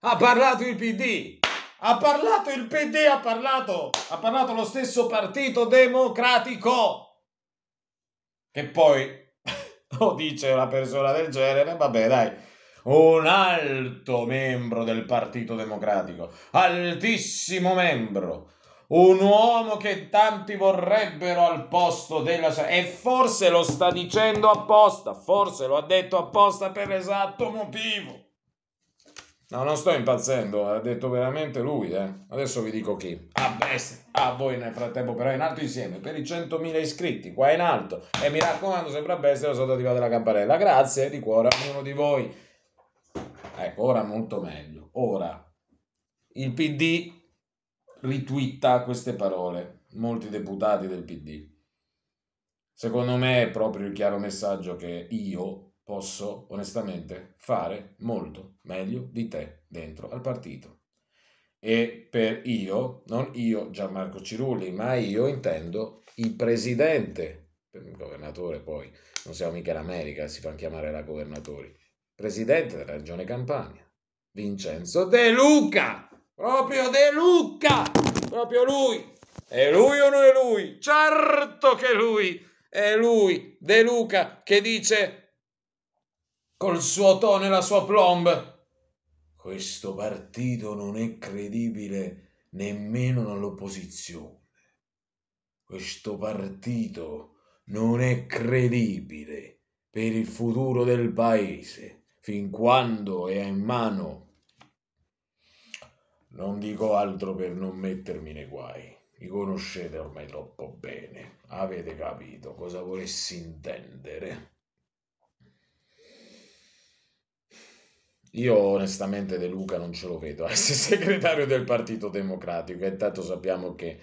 Ha parlato il PD! Ha parlato il PD, ha parlato! Ha parlato lo stesso Partito Democratico! Che poi lo oh, dice una persona del genere, vabbè dai, un alto membro del Partito Democratico, altissimo membro, un uomo che tanti vorrebbero al posto della... E forse lo sta dicendo apposta, forse lo ha detto apposta per esatto motivo. No, non sto impazzendo, ha detto veramente lui, eh. Adesso vi dico chi. A ah, best, a ah, voi nel frattempo, però in alto insieme, per i 100.000 iscritti, qua in alto. E mi raccomando, sempre a bestia, sotto attivate la campanella. Grazie di cuore a ognuno di voi. Ecco, ora molto meglio. Ora, il PD ritwitta queste parole, molti deputati del PD. Secondo me è proprio il chiaro messaggio che io, posso onestamente fare molto meglio di te dentro al partito. E per io, non io Gianmarco Cirulli, ma io intendo il presidente, il governatore poi, non siamo mica in America, si fanno chiamare la governatori, presidente della regione Campania, Vincenzo De Luca, proprio De Luca, proprio lui. È lui o non è lui? Certo che è lui! È lui, De Luca, che dice col suo tono e la sua plomb. Questo partito non è credibile nemmeno all'opposizione. Questo partito non è credibile per il futuro del paese fin quando è in mano. Non dico altro per non mettermi nei guai. Mi conoscete ormai troppo bene. Avete capito cosa volessi intendere. Io onestamente De Luca non ce lo vedo a essere eh, segretario del Partito Democratico e tanto sappiamo che,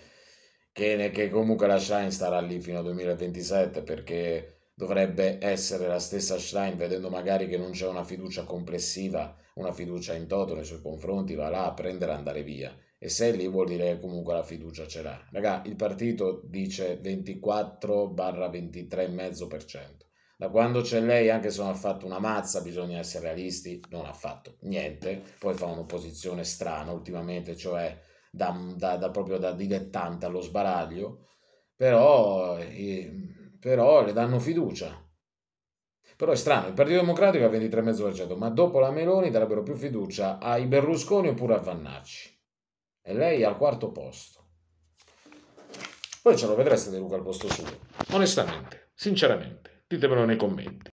che, che comunque la Shine starà lì fino al 2027 perché dovrebbe essere la stessa Shine vedendo magari che non c'è una fiducia complessiva, una fiducia in toto nei suoi confronti, va là a prendere e andare via. E se è lì vuol dire che comunque la fiducia ce l'ha. Raga, il partito dice 24-23,5%. Da quando c'è lei, anche se non ha fatto una mazza, bisogna essere realisti, non ha fatto niente. Poi fa un'opposizione strana ultimamente, cioè da, da, da proprio da dilettante allo sbaraglio, però, eh, però le danno fiducia. Però è strano, il Partito Democratico ha 23,5%, ma dopo la Meloni darebbero più fiducia ai Berlusconi oppure a Vannacci. E lei al quarto posto. Poi ce lo vedreste De Luca al posto suo, onestamente, sinceramente. Ditemelo nei commenti.